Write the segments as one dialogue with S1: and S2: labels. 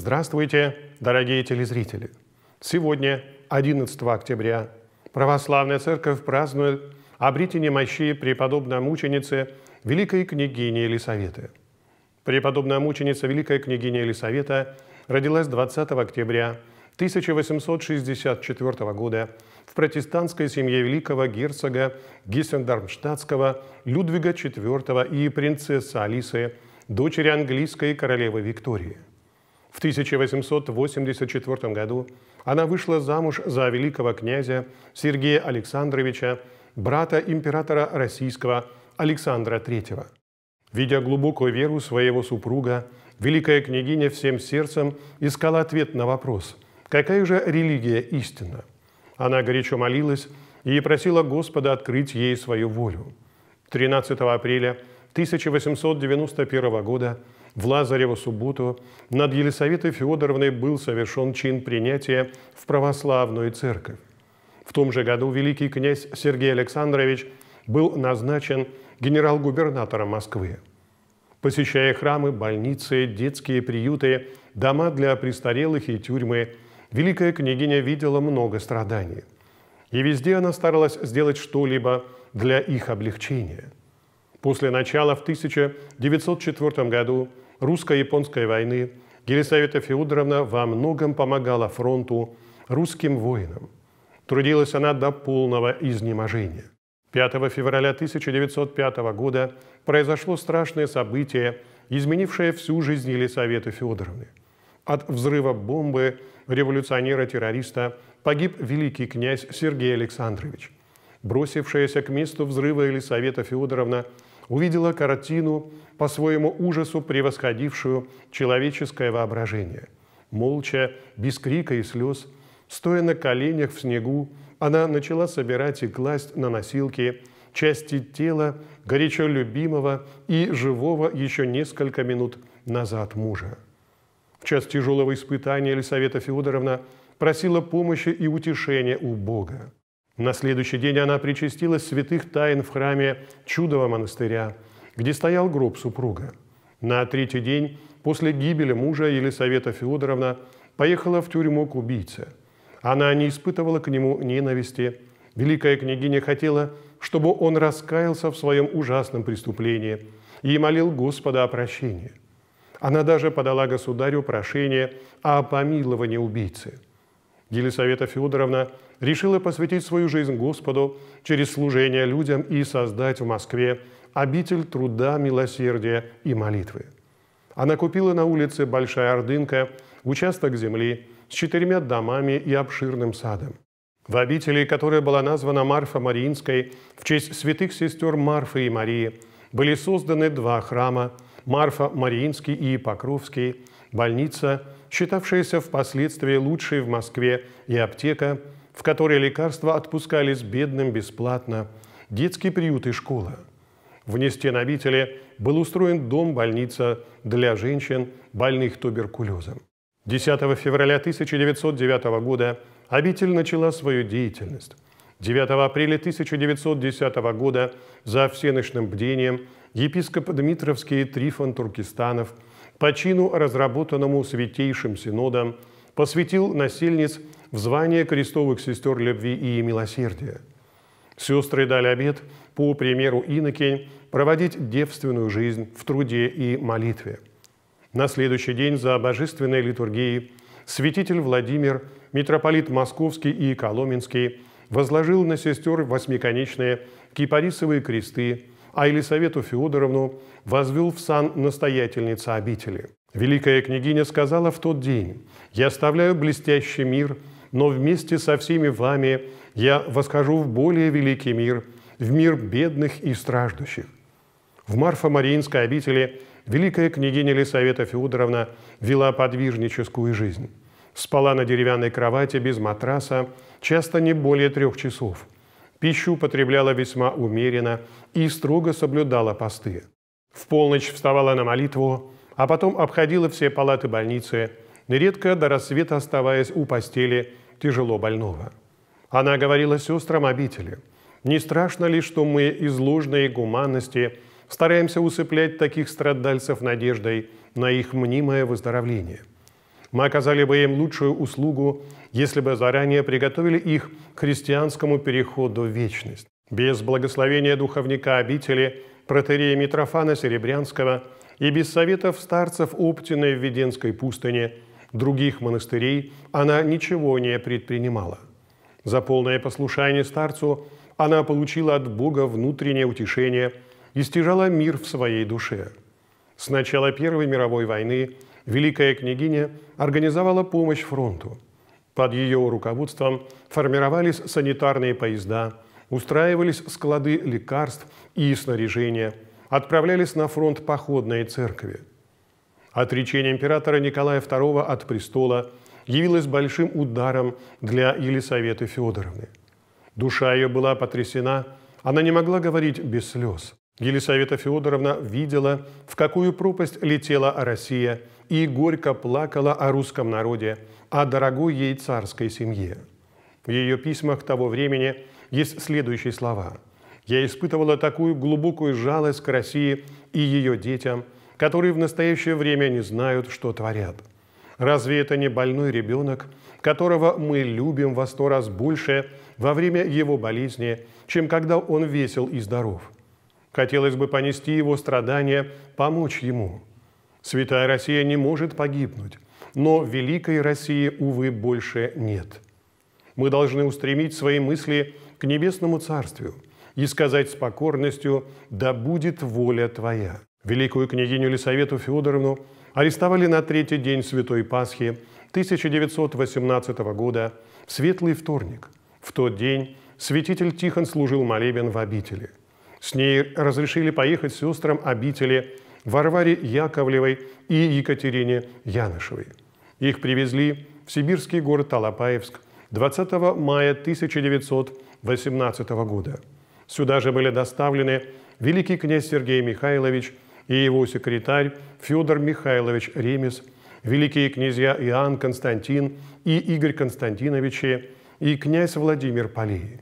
S1: Здравствуйте, дорогие телезрители! Сегодня, 11 октября, Православная Церковь празднует обретение мощи преподобной мученицы Великой Княгини Елисаветы. Преподобная мученица Великая Княгиня Елисавета родилась 20 октября 1864 года в протестантской семье великого герцога Гессендармштадтского Людвига IV и принцессы Алисы, дочери английской королевы Виктории – в 1884 году она вышла замуж за великого князя Сергея Александровича, брата императора российского Александра III. Видя глубокую веру своего супруга, великая княгиня всем сердцем искала ответ на вопрос, какая же религия истина. Она горячо молилась и просила Господа открыть ей свою волю. 13 апреля 1891 года – в Лазареву субботу над Елисаветой Федоровной был совершен чин принятия в православную церковь. В том же году великий князь Сергей Александрович был назначен генерал-губернатором Москвы. Посещая храмы, больницы, детские приюты, дома для престарелых и тюрьмы, великая княгиня видела много страданий. И везде она старалась сделать что-либо для их облегчения – После начала в 1904 году русско-японской войны Елисавета Федоровна во многом помогала фронту русским воинам. Трудилась она до полного изнеможения. 5 февраля 1905 года произошло страшное событие, изменившее всю жизнь Елисаветы Федоровны. От взрыва бомбы революционера-террориста погиб великий князь Сергей Александрович. Бросившаяся к месту взрыва Елисавета Федоровна – увидела картину, по своему ужасу превосходившую человеческое воображение. Молча, без крика и слез, стоя на коленях в снегу, она начала собирать и класть на носилки части тела горячо любимого и живого еще несколько минут назад мужа. В час тяжелого испытания Елисавета Федоровна просила помощи и утешения у Бога. На следующий день она причастилась святых тайн в храме Чудового монастыря, где стоял гроб супруга. На третий день после гибели мужа Елисавета Федоровна поехала в тюрьму к убийце. Она не испытывала к нему ненависти. Великая княгиня хотела, чтобы он раскаялся в своем ужасном преступлении и молил Господа о прощении. Она даже подала государю прошение о помиловании убийцы – Елисавета Федоровна решила посвятить свою жизнь Господу через служение людям и создать в Москве обитель труда, милосердия и молитвы. Она купила на улице Большая Ордынка участок земли с четырьмя домами и обширным садом. В обители, которая была названа Марфа Мариинской в честь святых сестер Марфы и Марии, были созданы два храма – Марфа Мариинский и Покровский, больница – считавшаяся впоследствии лучшей в Москве, и аптека, в которой лекарства отпускались бедным бесплатно, детский приют и школа. Вне стен обители был устроен дом-больница для женщин, больных туберкулезом. 10 февраля 1909 года обитель начала свою деятельность. 9 апреля 1910 года за всеночным бдением епископ Дмитровский Трифон Туркестанов – по чину, разработанному Святейшим Синодом, посвятил насельниц в звание крестовых сестер любви и милосердия. Сестры дали обет, по примеру инокинь, проводить девственную жизнь в труде и молитве. На следующий день за божественной литургией святитель Владимир, митрополит Московский и Коломенский возложил на сестер восьмиконечные кипарисовые кресты – а Елисавету Феодоровну возвел в сан настоятельница обители. Великая княгиня сказала в тот день, «Я оставляю блестящий мир, но вместе со всеми вами я восхожу в более великий мир, в мир бедных и страждущих». В марфа мариинской обители великая княгиня Елисавета Феодоровна вела подвижническую жизнь. Спала на деревянной кровати без матраса, часто не более трех часов – пищу употребляла весьма умеренно и строго соблюдала посты. В полночь вставала на молитву, а потом обходила все палаты больницы, нередко до рассвета оставаясь у постели тяжело больного. Она говорила сестрам обители, «Не страшно ли, что мы из ложной гуманности стараемся усыплять таких страдальцев надеждой на их мнимое выздоровление?» Мы оказали бы им лучшую услугу, если бы заранее приготовили их к христианскому переходу в вечность. Без благословения духовника обители, протерея Митрофана Серебрянского и без советов старцев Оптиной в Веденской пустыне, других монастырей, она ничего не предпринимала. За полное послушание старцу она получила от Бога внутреннее утешение и стяжала мир в своей душе. С начала Первой мировой войны – Великая княгиня организовала помощь фронту. Под ее руководством формировались санитарные поезда, устраивались склады лекарств и снаряжения, отправлялись на фронт походные церкви. Отречение императора Николая II от престола явилось большим ударом для Елисаветы Федоровны. Душа ее была потрясена, она не могла говорить без слез. Елисавета Федоровна видела, в какую пропасть летела Россия, и горько плакала о русском народе, о дорогой ей царской семье. В ее письмах того времени есть следующие слова. «Я испытывала такую глубокую жалость к России и ее детям, которые в настоящее время не знают, что творят. Разве это не больной ребенок, которого мы любим во сто раз больше во время его болезни, чем когда он весел и здоров?» Хотелось бы понести его страдания, помочь ему. Святая Россия не может погибнуть, но великой России, увы, больше нет. Мы должны устремить свои мысли к небесному царствию и сказать с покорностью «Да будет воля Твоя». Великую княгиню Лисавету Федоровну арестовали на третий день Святой Пасхи 1918 года в Светлый вторник. В тот день святитель Тихон служил молебен в обители – с ней разрешили поехать сестрам обители Варваре Яковлевой и Екатерине Янышевой. Их привезли в сибирский город Алапаевск 20 мая 1918 года. Сюда же были доставлены великий князь Сергей Михайлович и его секретарь Федор Михайлович Ремес, великие князья Иоанн Константин и Игорь Константиновичи и князь Владимир Полей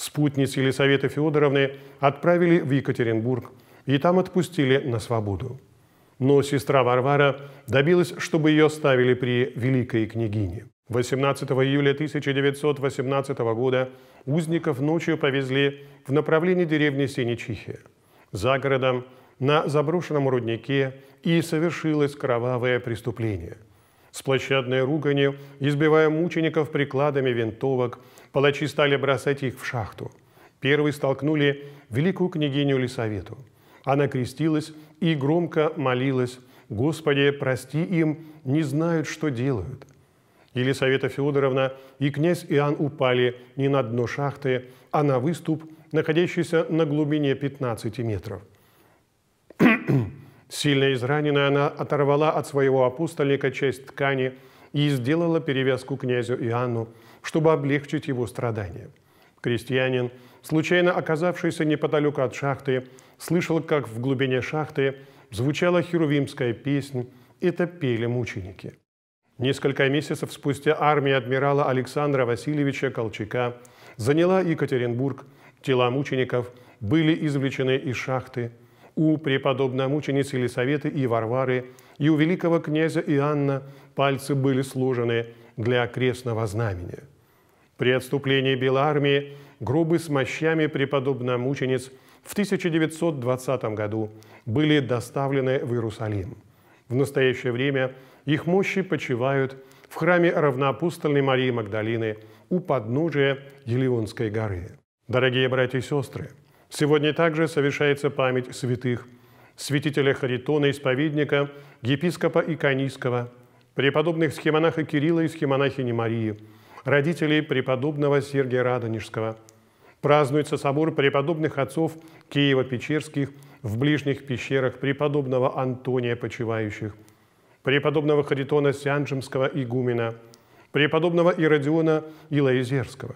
S1: спутниц Елисаветы Федоровны отправили в Екатеринбург и там отпустили на свободу. Но сестра Варвара добилась, чтобы ее ставили при великой княгине. 18 июля 1918 года узников ночью повезли в направлении деревни Синичихи. За городом на заброшенном руднике и совершилось кровавое преступление. С площадной руганью, избивая мучеников прикладами винтовок, Палачи стали бросать их в шахту. Первые столкнули великую княгиню Лисавету. Она крестилась и громко молилась «Господи, прости им, не знают, что делают». Елисавета Федоровна и князь Иоанн упали не на дно шахты, а на выступ, находящийся на глубине 15 метров. Сильно израненная, она оторвала от своего апостольника часть ткани и сделала перевязку князю Иоанну – чтобы облегчить его страдания. Крестьянин, случайно оказавшийся неподалеку от шахты, слышал, как в глубине шахты звучала херувимская песнь. это пели мученики. Несколько месяцев спустя армия адмирала Александра Васильевича Колчака заняла Екатеринбург. Тела мучеников были извлечены из шахты. У мученицы Елисаветы и Варвары и у великого князя Иоанна пальцы были сложены – для окрестного знамения. При отступлении Белой армии грубы с мощами мучениц в 1920 году были доставлены в Иерусалим. В настоящее время их мощи почивают в храме равноапостольной Марии Магдалины у подножия Елеонской горы. Дорогие братья и сестры, сегодня также совершается память святых, святителя Харитона, исповедника, епископа Иконийского – преподобных схемонаха Кирилла и схемонахини Марии, родителей преподобного Сергия Радонежского. Празднуется собор преподобных отцов Киева-Печерских в ближних пещерах преподобного Антония Почивающих, преподобного Харитона Сянджимского игумена, преподобного Иродиона Илоизерского,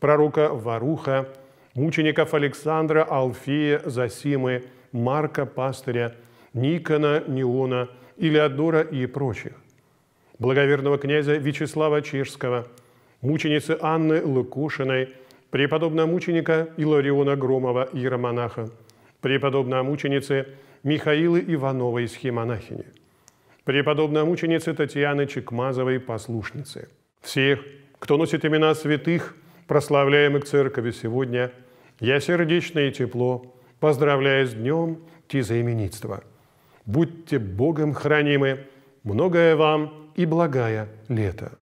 S1: пророка Варуха, мучеников Александра, Алфея, Засимы, Марка Пастыря, Никона, Неона, Илеодора и прочих – благоверного князя Вячеслава Чешского, мученицы Анны Лукушиной, преподобного мученика Илариона Громова, иеромонаха, преподобной мученицы Михаилы Ивановой, схемонахини, преподобной мученицы Татьяны Чекмазовой, послушницы. Всех, кто носит имена святых, прославляемых церкви сегодня, я сердечно и тепло поздравляю с днем тизаименитства. Будьте Богом хранимы, многое вам – и благая лето.